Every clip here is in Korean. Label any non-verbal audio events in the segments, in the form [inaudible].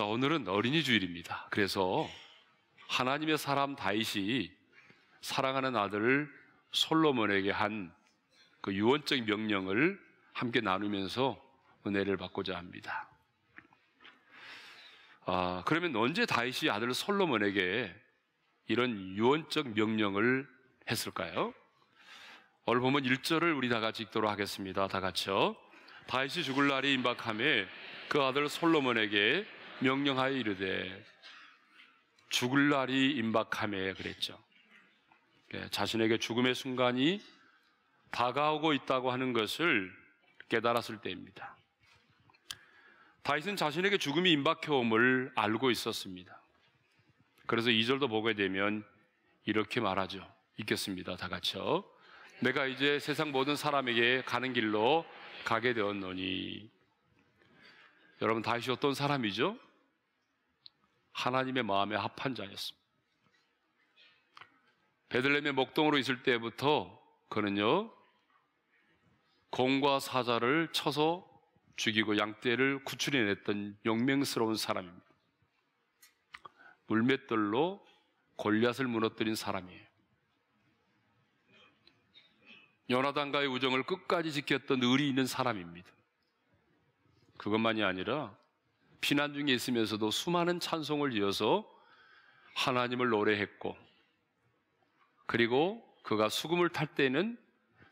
자, 오늘은 어린이 주일입니다. 그래서 하나님의 사람 다윗이 사랑하는 아들을 솔로몬에게 한 그 유언적 명령을 함께 나누면서 은혜를 받고자 합니다. 아, 그러면 언제 다윗이 아들 솔로몬에게 이런 유언적 명령을 했을까요? 오늘 보면 1절을 우리 다 같이 읽도록 하겠습니다. 다 같이요. 다윗이 죽을 날이 임박함에 그 아들 솔로몬에게 명령하여 이르되 죽을 날이 임박함에 그랬죠. 예, 자신에게 죽음의 순간이 다가오고 있다고 하는 것을 깨달았을 때입니다. 다윗은 자신에게 죽음이 임박해옴을 알고 있었습니다. 그래서 이절도 보게 되면 이렇게 말하죠. 읽겠습니다. 다 같이요. 내가 이제 세상 모든 사람에게 가는 길로 가게 되었노니. 여러분, 다윗이 어떤 사람이죠? 하나님의 마음에 합한 자였습니다. 베들레헴의 목동으로 있을 때부터 그는요 공과 사자를 쳐서 죽이고 양떼를 구출해냈던 용맹스러운 사람입니다. 물맷돌로 골리앗을 무너뜨린 사람이에요. 요나단과의 우정을 끝까지 지켰던 의리 있는 사람입니다. 그것만이 아니라 피난 중에 있으면서도 수많은 찬송을 이어서 하나님을 노래했고 그리고 그가 수금을 탈 때는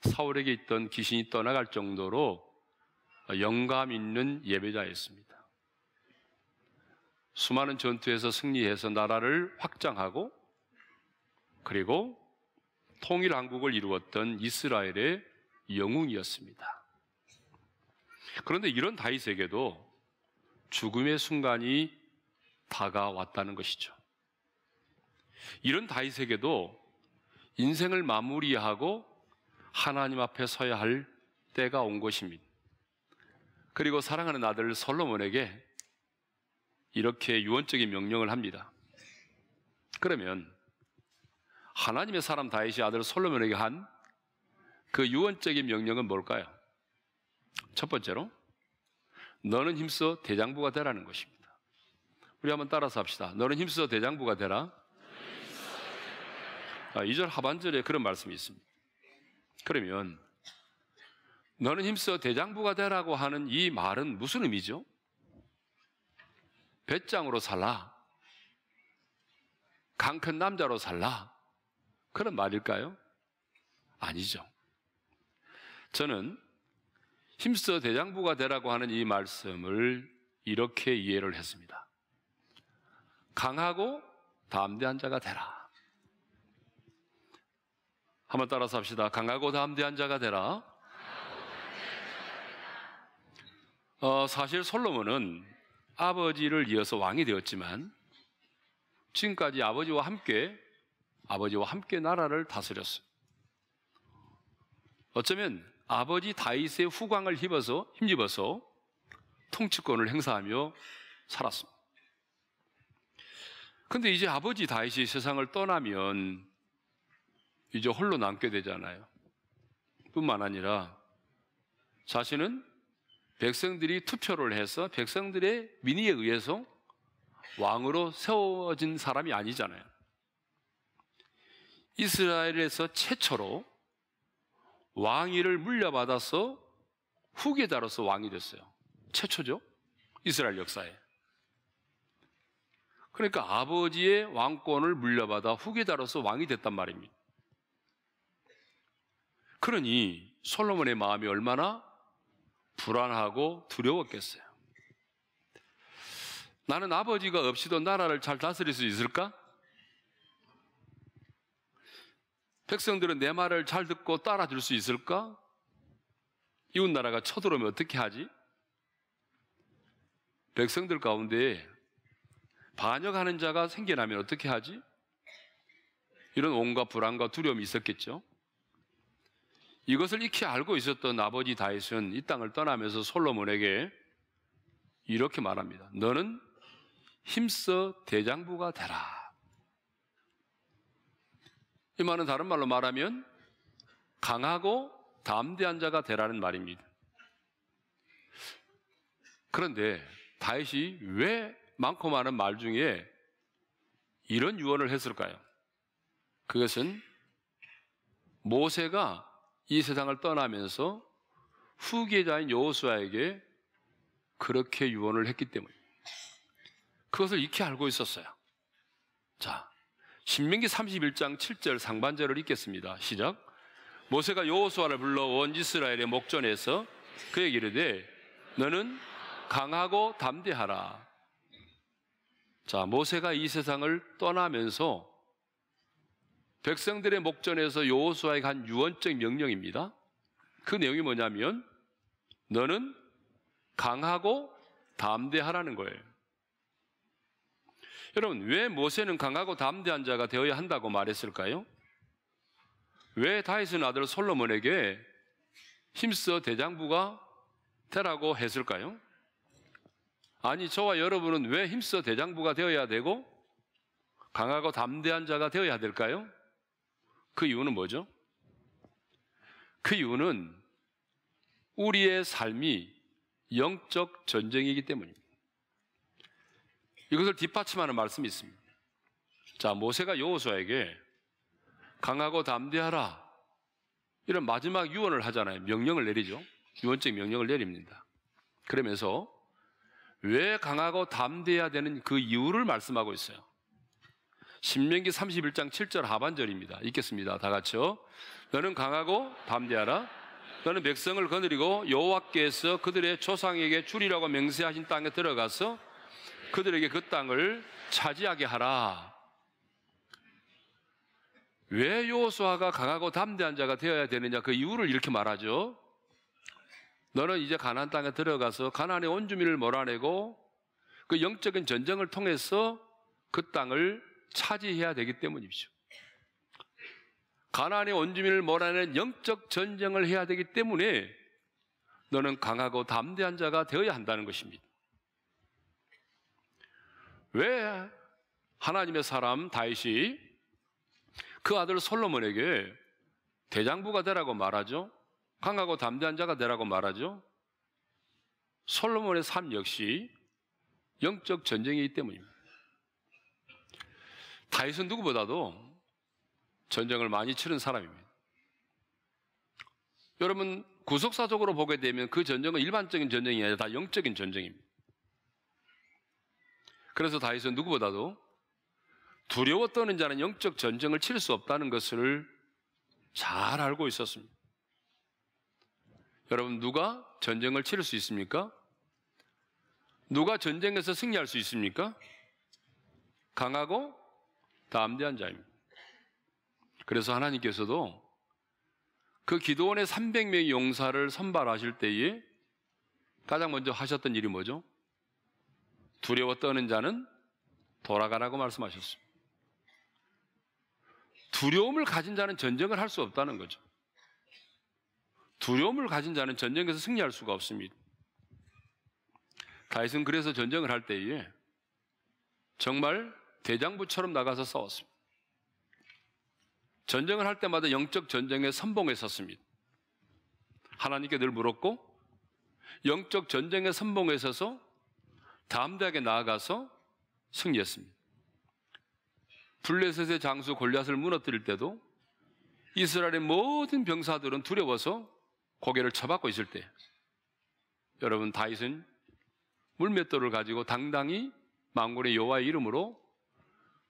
사울에게 있던 귀신이 떠나갈 정도로 영감 있는 예배자였습니다. 수많은 전투에서 승리해서 나라를 확장하고 그리고 통일한국을 이루었던 이스라엘의 영웅이었습니다. 그런데 이런 다윗에게도 죽음의 순간이 다가왔다는 것이죠. 이런 다윗에게도 인생을 마무리하고 하나님 앞에 서야 할 때가 온 것입니다. 그리고 사랑하는 아들 솔로몬에게 이렇게 유언적인 명령을 합니다. 그러면 하나님의 사람 다윗이 아들 솔로몬에게 한 그 유언적인 명령은 뭘까요? 첫 번째로 너는 힘써 대장부가 되라는 것입니다. 우리 한번 따라서 합시다. 너는 힘써 대장부가 되라. 아, 2절 하반절에 그런 말씀이 있습니다. 그러면 너는 힘써 대장부가 되라고 하는 이 말은 무슨 의미죠? 배짱으로 살라. 강큰 남자로 살라. 그런 말일까요? 아니죠. 저는 힘써 대장부가 되라고 하는 이 말씀을 이렇게 이해를 했습니다. 강하고 담대한 자가 되라. 한번 따라서 합시다. 강하고 담대한 자가 되라. 어, 사실 솔로몬은 아버지를 이어서 왕이 되었지만 지금까지 아버지와 함께 아버지와 함께 나라를 다스렸어요. 어쩌면 아버지 다윗의 후광을 힘어서 힘입어서 통치권을 행사하며 살았습니다. 근데 이제 아버지 다윗이 세상을 떠나면 이제 홀로 남게 되잖아요. 뿐만 아니라 자신은 백성들이 투표를 해서 백성들의 민의에 의해서 왕으로 세워진 사람이 아니잖아요. 이스라엘에서 최초로 왕위를 물려받아서 후계자로서 왕이 됐어요. 최초죠. 이스라엘 역사에. 그러니까 아버지의 왕권을 물려받아 후계자로서 왕이 됐단 말입니다. 그러니 솔로몬의 마음이 얼마나 불안하고 두려웠겠어요. 나는 아버지가 없이도 나라를 잘 다스릴 수 있을까? 백성들은 내 말을 잘 듣고 따라줄 수 있을까? 이웃 나라가 쳐들어오면 어떻게 하지? 백성들 가운데 반역하는 자가 생겨나면 어떻게 하지? 이런 온갖 불안과 두려움이 있었겠죠. 이것을 익히 알고 있었던 아버지 다윗은 이 땅을 떠나면서 솔로몬에게 이렇게 말합니다. 너는 힘써 대장부가 되라. 이 말은 다른 말로 말하면 강하고 담대한 자가 되라는 말입니다. 그런데 다윗이 왜 많고 많은 말 중에 이런 유언을 했을까요? 그것은 모세가 이 세상을 떠나면서 후계자인 여호수아에게 그렇게 유언을 했기 때문입니다 그것을 익히 알고 있었어요. 자, 신명기 31장 7절 상반절을 읽겠습니다. 시작. 모세가 여호수아를 불러 원 이스라엘의 목전에서 그에게 이르되 너는 강하고 담대하라. 자, 모세가 이 세상을 떠나면서 백성들의 목전에서 여호수아에간 유언적 명령입니다. 그 내용이 뭐냐면 너는 강하고 담대하라는 거예요. 여러분, 왜 모세는 강하고 담대한 자가 되어야 한다고 말했을까요? 왜 다윗은 아들 솔로몬에게 힘써 대장부가 되라고 했을까요? 아니, 저와 여러분은 왜 힘써 대장부가 되어야 되고 강하고 담대한 자가 되어야 될까요? 그 이유는 뭐죠? 그 이유는 우리의 삶이 영적 전쟁이기 때문입니다. 이것을 뒷받침하는 말씀이 있습니다. 자, 모세가 여호수아에게 강하고 담대하라. 이런 마지막 유언을 하잖아요. 명령을 내리죠. 유언적 명령을 내립니다. 그러면서 왜 강하고 담대해야 되는 그 이유를 말씀하고 있어요. 신명기 31장 7절 하반절입니다. 읽겠습니다. 다 같이요. 너는 강하고 담대하라. 너는 백성을 거느리고 여호와께서 그들의 조상에게 주리라고 맹세하신 땅에 들어가서 그들에게 그 땅을 차지하게 하라. 왜 요수아가 강하고 담대한 자가 되어야 되느냐 그 이유를 이렇게 말하죠. 너는 이제 가나안 땅에 들어가서 가나안의 온 주민을 몰아내고 그 영적인 전쟁을 통해서 그 땅을 차지해야 되기 때문이죠. 가나안의 온 주민을 몰아내는 영적 전쟁을 해야 되기 때문에 너는 강하고 담대한 자가 되어야 한다는 것입니다. 왜 하나님의 사람 다윗이 그 아들 솔로몬에게 대장부가 되라고 말하죠? 강하고 담대한 자가 되라고 말하죠? 솔로몬의 삶 역시 영적 전쟁이기 때문입니다. 다윗은 누구보다도 전쟁을 많이 치른 사람입니다. 여러분 구속사적으로 보게 되면 그 전쟁은 일반적인 전쟁이 아니라 다 영적인 전쟁입니다. 그래서 다윗은 누구보다도 두려워 떠는 자는 영적 전쟁을 칠 수 없다는 것을 잘 알고 있었습니다. 여러분, 누가 전쟁을 치를 수 있습니까? 누가 전쟁에서 승리할 수 있습니까? 강하고 담대한 자입니다. 그래서 하나님께서도 그 기도원의 300명의 용사를 선발하실 때에 가장 먼저 하셨던 일이 뭐죠? 두려워 떠는 자는 돌아가라고 말씀하셨습니다. 두려움을 가진 자는 전쟁을 할 수 없다는 거죠. 두려움을 가진 자는 전쟁에서 승리할 수가 없습니다. 다윗은 그래서 전쟁을 할 때에 정말 대장부처럼 나가서 싸웠습니다. 전쟁을 할 때마다 영적 전쟁에 선봉에 섰습니다. 하나님께 늘 물었고 영적 전쟁에 선봉에 서서 담대하게 나아가서 승리했습니다. 블레셋의 장수 골리앗을 무너뜨릴 때도 이스라엘의 모든 병사들은 두려워서 고개를 쳐박고 있을 때 여러분 다윗은 물맷돌을 가지고 당당히 망군의 여호와의 이름으로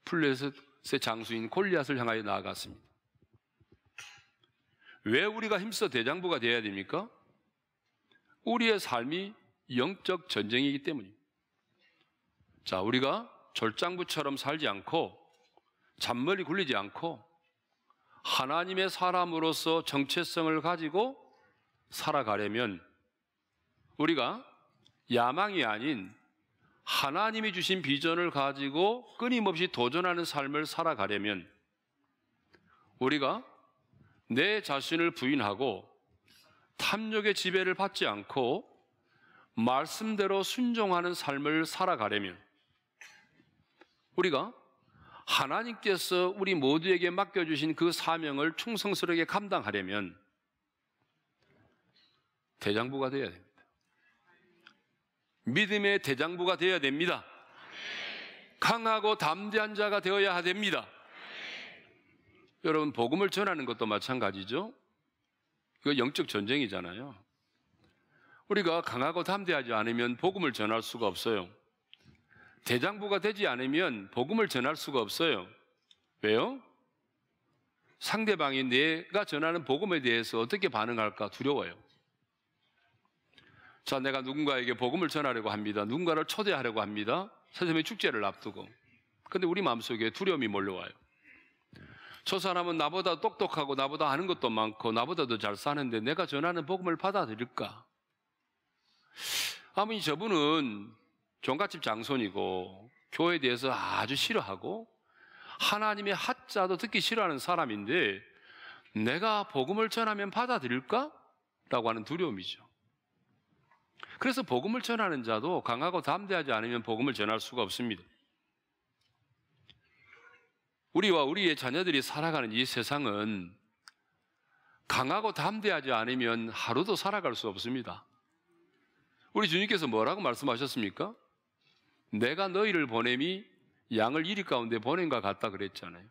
블레셋의 장수인 골리앗을 향하여 나아갔습니다. 왜 우리가 힘써 대장부가 되어야 됩니까? 우리의 삶이 영적 전쟁이기 때문입니다. 자, 우리가 절장부처럼 살지 않고 잔머리 굴리지 않고 하나님의 사람으로서 정체성을 가지고 살아가려면 우리가 야망이 아닌 하나님이 주신 비전을 가지고 끊임없이 도전하는 삶을 살아가려면 우리가 내 자신을 부인하고 탐욕의 지배를 받지 않고 말씀대로 순종하는 삶을 살아가려면 우리가 하나님께서 우리 모두에게 맡겨주신 그 사명을 충성스럽게 감당하려면 대장부가 되어야 됩니다. 믿음의 대장부가 되어야 됩니다. 강하고 담대한 자가 되어야 됩니다. 여러분, 복음을 전하는 것도 마찬가지죠? 이거 영적 전쟁이잖아요. 우리가 강하고 담대하지 않으면 복음을 전할 수가 없어요. 대장부가 되지 않으면 복음을 전할 수가 없어요. 왜요? 상대방이 내가 전하는 복음에 대해서 어떻게 반응할까 두려워요. 자, 내가 누군가에게 복음을 전하려고 합니다. 누군가를 초대하려고 합니다. 선생님의 축제를 앞두고. 근데 우리 마음속에 두려움이 몰려와요. 저 사람은 나보다 똑똑하고 나보다 아는 것도 많고 나보다 더잘 사는데 내가 전하는 복음을 받아들일까? 아무니 저분은 종갓집 장손이고 교회에 대해서 아주 싫어하고 하나님의 핫자도 듣기 싫어하는 사람인데 내가 복음을 전하면 받아들일까? 라고 하는 두려움이죠. 그래서 복음을 전하는 자도 강하고 담대하지 않으면 복음을 전할 수가 없습니다. 우리와 우리의 자녀들이 살아가는 이 세상은 강하고 담대하지 않으면 하루도 살아갈 수 없습니다. 우리 주님께서 뭐라고 말씀하셨습니까? 내가 너희를 보냄이 양을 이리 가운데 보낸과 같다 그랬잖아요.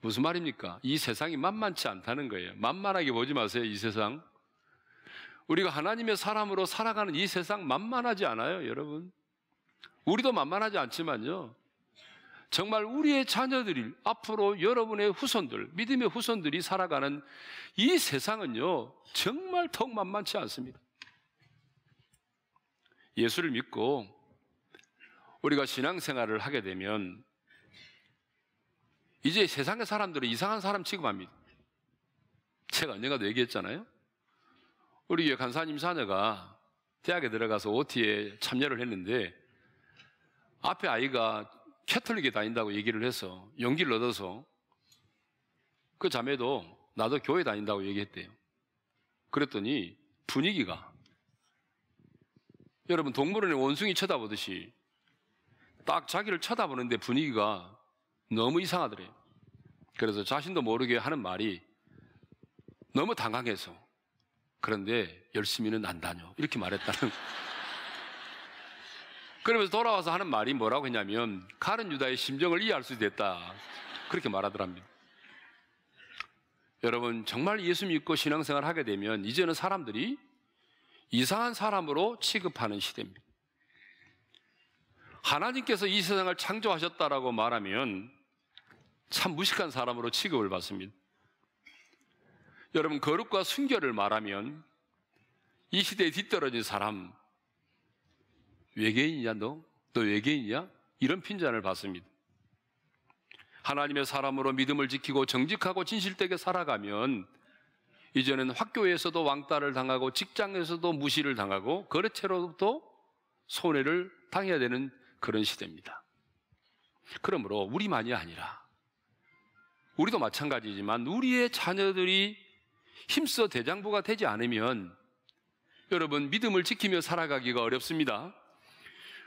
무슨 말입니까? 이 세상이 만만치 않다는 거예요. 만만하게 보지 마세요, 이 세상. 우리가 하나님의 사람으로 살아가는 이 세상 만만하지 않아요, 여러분. 우리도 만만하지 않지만요. 정말 우리의 자녀들이 앞으로 여러분의 후손들, 믿음의 후손들이 살아가는 이 세상은요, 정말 더욱 만만치 않습니다. 예수를 믿고 우리가 신앙생활을 하게 되면 이제 세상의 사람들은 이상한 사람 취급합니다. 제가 언젠가도 얘기했잖아요. 우리 간사님 사녀가 대학에 들어가서 OT에 참여를 했는데 앞에 아이가 캐톨릭에 다닌다고 얘기를 해서 용기를 얻어서 그 자매도 나도 교회 다닌다고 얘기했대요. 그랬더니 분위기가 여러분 동물원에 원숭이 쳐다보듯이 딱 자기를 쳐다보는데 분위기가 너무 이상하더래요. 그래서 자신도 모르게 하는 말이 너무 당황해서 그런데 열심히는 안 다녀. 이렇게 말했다는. [laughs] 그러면서 돌아와서 하는 말이 뭐라고 했냐면 가른 유다의 심정을 이해할 수 있다. 그렇게 말하더랍니다. 여러분 정말 예수 믿고 신앙생활 하게 되면 이제는 사람들이 이상한 사람으로 취급하는 시대입니다. 하나님께서 이 세상을 창조하셨다라고 말하면 참 무식한 사람으로 취급을 받습니다. 여러분, 거룩과 순결을 말하면 이 시대에 뒤떨어진 사람, 외계인이냐, 너? 너외계인이냐 이런 핀잔을 받습니다. 하나님의 사람으로 믿음을 지키고 정직하고 진실되게 살아가면 이제는 학교에서도 왕따를 당하고 직장에서도 무시를 당하고 거래처로부터 손해를 당해야 되는 그런 시대입니다. 그러므로 우리만이 아니라 우리도 마찬가지지만 우리의 자녀들이 힘써 대장부가 되지 않으면 여러분 믿음을 지키며 살아가기가 어렵습니다.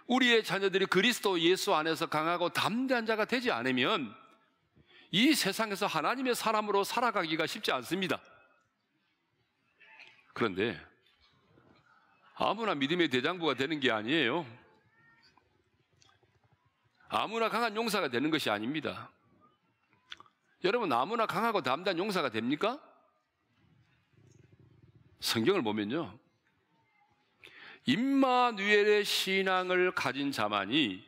우리의 자녀들이 그리스도 예수 안에서 강하고 담대한 자가 되지 않으면 이 세상에서 하나님의 사람으로 살아가기가 쉽지 않습니다. 그런데 아무나 믿음의 대장부가 되는 게 아니에요. 아무나 강한 용사가 되는 것이 아닙니다. 여러분, 아무나 강하고 담대한 용사가 됩니까? 성경을 보면요. 임마누엘의 신앙을 가진 자만이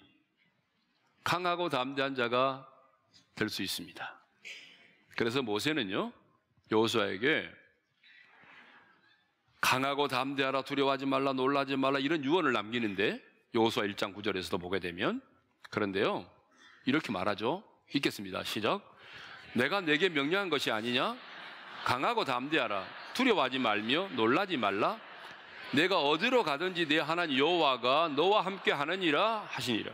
강하고 담대한 자가 될 수 있습니다. 그래서 모세는요. 요호수아에게 강하고 담대하라 두려워하지 말라 놀라지 말라 이런 유언을 남기는데 요호수아 1장 9절에서도 보게 되면 그런데요, 이렇게 말하죠. 읽겠습니다. 시작. 내가 내게 명령한 것이 아니냐? 강하고 담대하라. 두려워하지 말며 놀라지 말라. 내가 어디로 가든지 내 하나님 여호와가 너와 함께 하느니라 하시니라.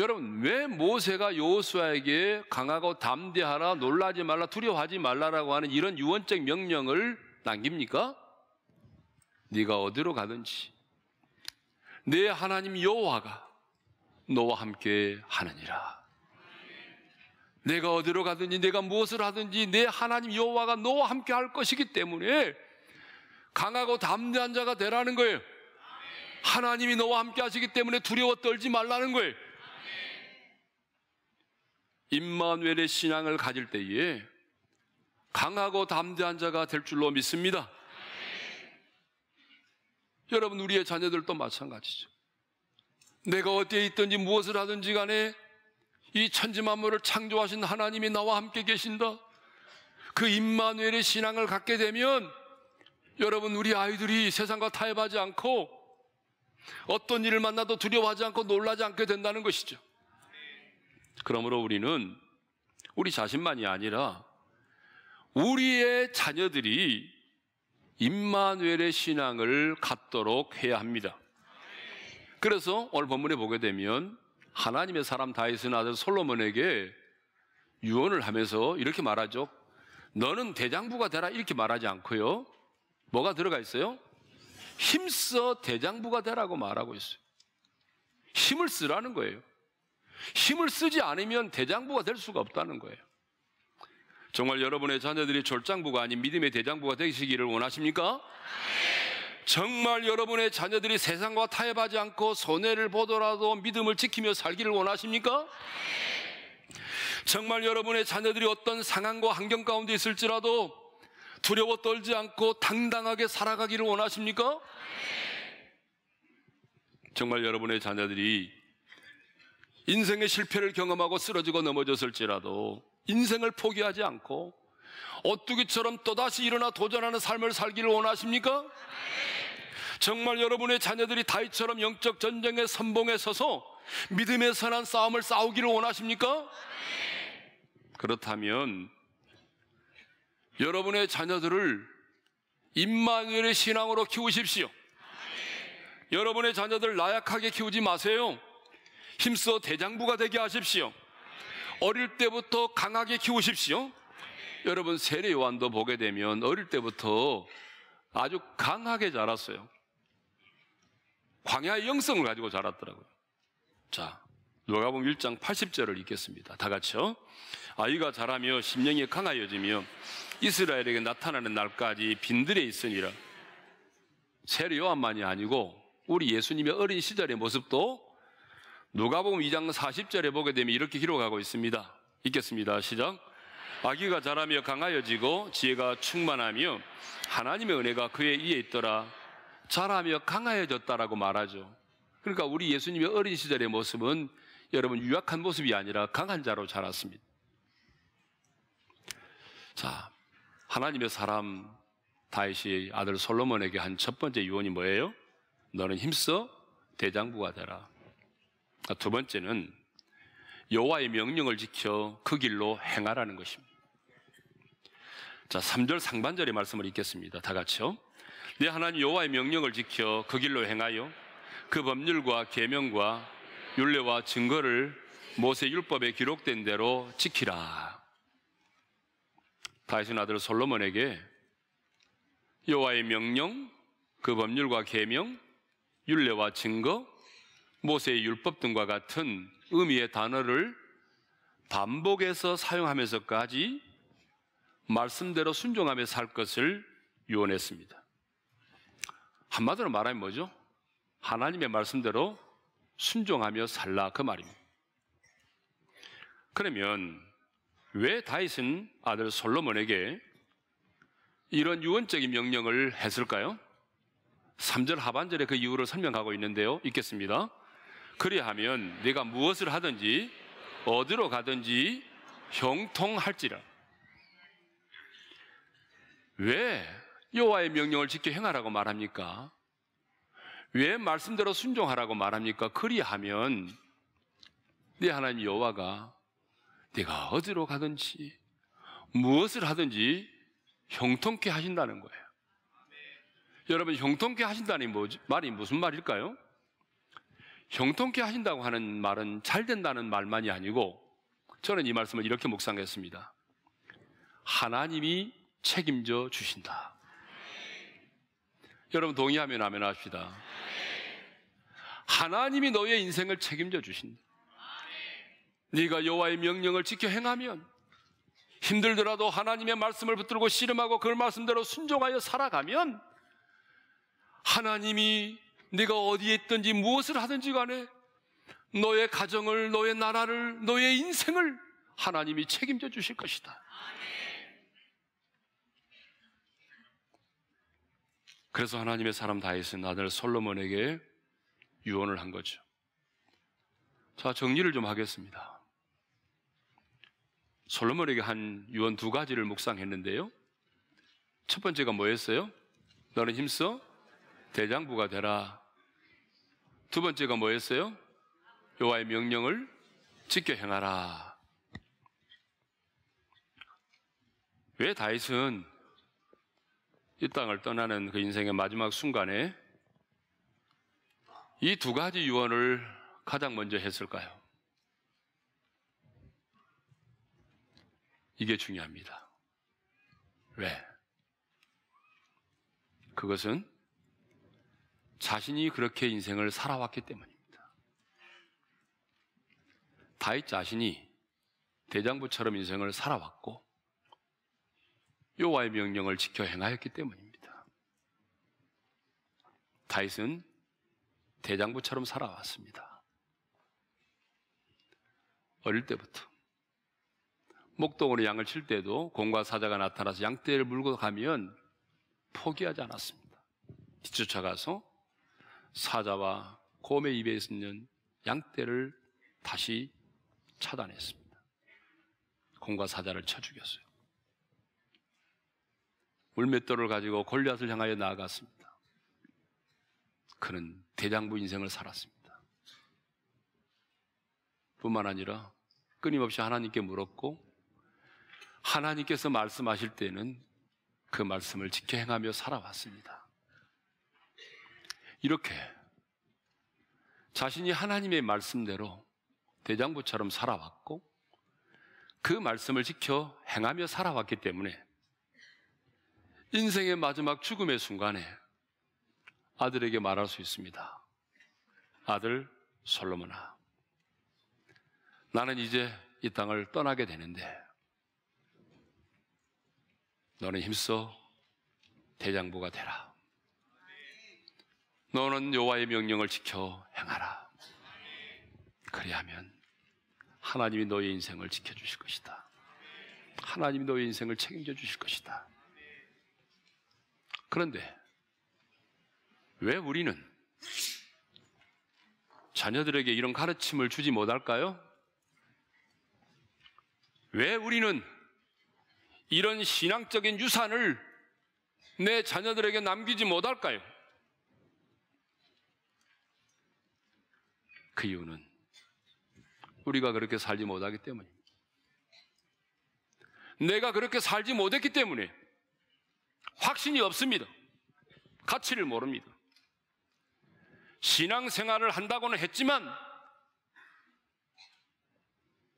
여러분 왜 모세가 여호수아에게 강하고 담대하라 놀라지 말라 두려워하지 말라라고 하는 이런 유언적 명령을 남깁니까? 네가 어디로 가든지 내 하나님 여호와가 너와 함께 하느니라. 내가 어디로 가든지 내가 무엇을 하든지 내 하나님 여호와가 너와 함께 할 것이기 때문에 강하고 담대한 자가 되라는 거예요. 하나님이 너와 함께 하시기 때문에 두려워 떨지 말라는 거예요. 임마누엘의 신앙을 가질 때에 강하고 담대한 자가 될 줄로 믿습니다. 여러분 우리의 자녀들도 마찬가지죠. 내가 어디에 있든지 무엇을 하든지 간에 이 천지만물을 창조하신 하나님이 나와 함께 계신다. 그 임마누엘의 신앙을 갖게 되면 여러분 우리 아이들이 세상과 타협하지 않고 어떤 일을 만나도 두려워하지 않고 놀라지 않게 된다는 것이죠. 그러므로 우리는 우리 자신만이 아니라 우리의 자녀들이 임마누엘의 신앙을 갖도록 해야 합니다. 그래서 오늘 본문에 보게 되면 하나님의 사람 다윗은 아들 솔로몬에게 유언을 하면서 이렇게 말하죠. 너는 대장부가 되라 이렇게 말하지 않고요. 뭐가 들어가 있어요? 힘써 대장부가 되라고 말하고 있어요. 힘을 쓰라는 거예요. 힘을 쓰지 않으면 대장부가 될 수가 없다는 거예요. 정말 여러분의 자녀들이 졸장부가 아닌 믿음의 대장부가 되시기를 원하십니까? 정말 여러분의 자녀들이 세상과 타협하지 않고 손해를 보더라도 믿음을 지키며 살기를 원하십니까? 정말 여러분의 자녀들이 어떤 상황과 환경 가운데 있을지라도 두려워 떨지 않고 당당하게 살아가기를 원하십니까? 정말 여러분의 자녀들이 인생의 실패를 경험하고 쓰러지고 넘어졌을지라도 인생을 포기하지 않고 오뚜기처럼 또다시 일어나 도전하는 삶을 살기를 원하십니까? 정말 여러분의 자녀들이 다이처럼 영적 전쟁의 선봉에 서서 믿음의 선한 싸움을 싸우기를 원하십니까? 그렇다면 여러분의 자녀들을 임마누엘의 신앙으로 키우십시오. 여러분의 자녀들 나약하게 키우지 마세요. 힘써 대장부가 되게 하십시오. 어릴 때부터 강하게 키우십시오. 여러분 세례 요한도 보게 되면 어릴 때부터 아주 강하게 자랐어요. 광야의 영성을 가지고 자랐더라고요. 자, 누가복음 1장 80절을 읽겠습니다. 다 같이요. 아이가 자라며 심령이 강하여지며 이스라엘에게 나타나는 날까지 빈들에 있으니라. 세례 요한만이 아니고 우리 예수님의 어린 시절의 모습도 누가복음 2장 40절에 보게 되면 이렇게 기록하고 있습니다. 읽겠습니다. 시작. 아기가 자라며 강하여지고 지혜가 충만하며 하나님의 은혜가 그의 이에 있더라. 자라며 강하여졌다라고 말하죠. 그러니까 우리 예수님의 어린 시절의 모습은 여러분 유약한 모습이 아니라 강한 자로 자랐습니다. 자, 하나님의 사람 다윗의 아들 솔로몬에게 한 첫 번째 유언이 뭐예요? 너는 힘써 대장부가 되라. 아, 두 번째는 여호와의 명령을 지켜 그 길로 행하라는 것입니다. 자, 3절 상반절의 말씀을 읽겠습니다. 다 같이요. 내 하나님 여호와의 명령을 지켜 그 길로 행하여 그 법률과 계명과 율례와 증거를 모세 율법에 기록된 대로 지키라. 다윗의 아들 솔로몬에게 여호와의 명령, 그 법률과 계명, 율례와 증거, 모세의 율법 등과 같은 의미의 단어를 반복해서 사용하면서까지 말씀대로 순종하며 살 것을 유언했습니다. 한마디로 말하면 뭐죠? 하나님의 말씀대로 순종하며 살라 그 말입니다. 그러면 왜 다윗은 아들 솔로몬에게 이런 유언적인 명령을 했을까요? 3절 하반절에 그 이유를 설명하고 있는데요. 읽겠습니다. 그리하면 내가 무엇을 하든지 어디로 가든지 형통할지라. 왜 여호와의 명령을 지켜 행하라고 말합니까? 왜 말씀대로 순종하라고 말합니까? 그리하면 네 하나님 여호와가 네가 어디로 가든지 무엇을 하든지 형통케 하신다는 거예요. 여러분 형통케 하신다는 말이 무슨 말일까요? 형통케 하신다고 하는 말은 잘 된다는 말만이 아니고 저는 이 말씀을 이렇게 묵상했습니다. 하나님이 책임져 주신다. 여러분 동의하면 아멘 합시다. 하나님이 너의 인생을 책임져 주신다. 네가 여호와의 명령을 지켜 행하면 힘들더라도 하나님의 말씀을 붙들고 씨름하고 그 말씀대로 순종하여 살아가면 하나님이 네가 어디에 있든지 무엇을 하든지 간에 너의 가정을 너의 나라를 너의 인생을 하나님이 책임져 주실 것이다. 그래서 하나님의 사람 다윗은 아들 솔로몬에게 유언을 한 거죠. 자, 정리를 좀 하겠습니다. 솔로몬에게 한 유언 두 가지를 묵상했는데요. 첫 번째가 뭐였어요? 너는 힘써 대장부가 되라. 두 번째가 뭐였어요? 여호와의 명령을 지켜 행하라. 왜 다윗은 이 땅을 떠나는 그 인생의 마지막 순간에 이 두 가지 유언을 가장 먼저 했을까요? 이게 중요합니다. 왜? 그것은 자신이 그렇게 인생을 살아왔기 때문입니다. 다윗 자신이 대장부처럼 인생을 살아왔고 요와의 명령을 지켜 행하였기 때문입니다. 다윗은 대장부처럼 살아왔습니다. 어릴 때부터 목동으로 양을 칠 때도 공과 사자가 나타나서 양떼를 물고 가면 포기하지 않았습니다. 뒤쫓아가서 사자와 곰의 입에 있는 양떼를 다시 차단했습니다. 공과 사자를 쳐 죽였어요. 물맷돌을 가지고 골리앗을 향하여 나아갔습니다. 그는 대장부 인생을 살았습니다. 뿐만 아니라 끊임없이 하나님께 물었고 하나님께서 말씀하실 때는 그 말씀을 지켜 행하며 살아왔습니다. 이렇게 자신이 하나님의 말씀대로 대장부처럼 살아왔고 그 말씀을 지켜 행하며 살아왔기 때문에 인생의 마지막 죽음의 순간에 아들에게 말할 수 있습니다. 아들 솔로몬아, 나는 이제 이 땅을 떠나게 되는데 너는 힘써 대장부가 되라. 너는 여호와의 명령을 지켜 행하라. 그리하면 하나님이 너의 인생을 지켜주실 것이다. 하나님이 너의 인생을 책임져 주실 것이다. 그런데 왜 우리는 자녀들에게 이런 가르침을 주지 못할까요? 왜 우리는 이런 신앙적인 유산을 내 자녀들에게 남기지 못할까요? 그 이유는 우리가 그렇게 살지 못하기 때문입니다. 내가 그렇게 살지 못했기 때문에 확신이 없습니다. 가치를 모릅니다. 신앙생활을 한다고는 했지만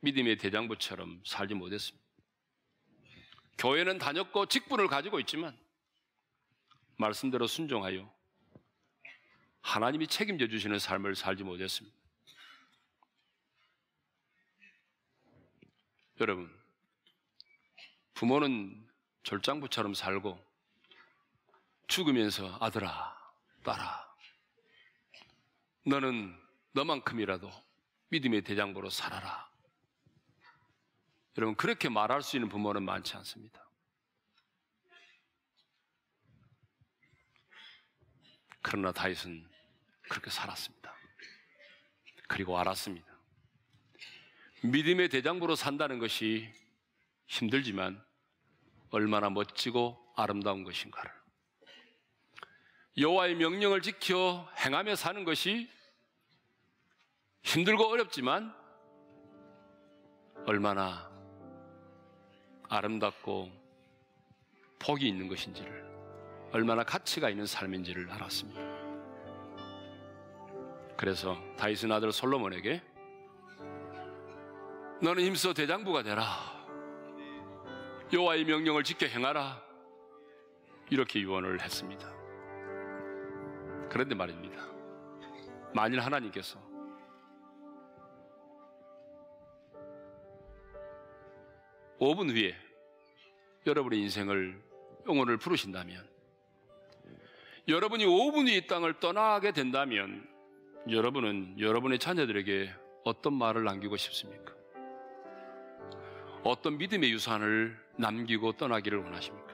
믿음의 대장부처럼 살지 못했습니다. 교회는 다녔고 직분을 가지고 있지만 말씀대로 순종하여 하나님이 책임져 주시는 삶을 살지 못했습니다. 여러분, 부모는 절장부처럼 살고 죽으면서 아들아, 딸아, 너는 너만큼이라도 믿음의 대장부로 살아라. 여러분, 그렇게 말할 수 있는 부모는 많지 않습니다. 그러나 다윗은 그렇게 살았습니다. 그리고 알았습니다. 믿음의 대장부로 산다는 것이 힘들지만 얼마나 멋지고 아름다운 것인가를. 여호와의 명령을 지켜 행하며 사는 것이 힘들고 어렵지만 얼마나 아름답고 복이 있는 것인지를 얼마나 가치가 있는 삶인지를 알았습니다. 그래서 다이슨 아들 솔로몬에게 너는 힘써 대장부가 되라. 여호와의 명령을 지켜 행하라. 이렇게 유언을 했습니다. 그런데 말입니다. 만일 하나님께서 5분 후에 여러분의 인생을 영혼을 부르신다면 여러분이 5분 후에 이 땅을 떠나게 된다면 여러분은 여러분의 자녀들에게 어떤 말을 남기고 싶습니까? 어떤 믿음의 유산을 남기고 떠나기를 원하십니까?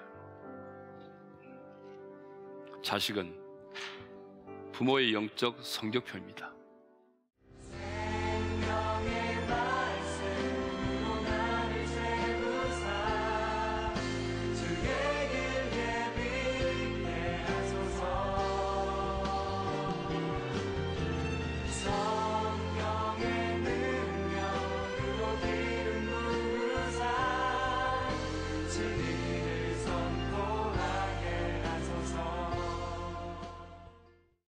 자식은 부모의 영적 성적표입니다.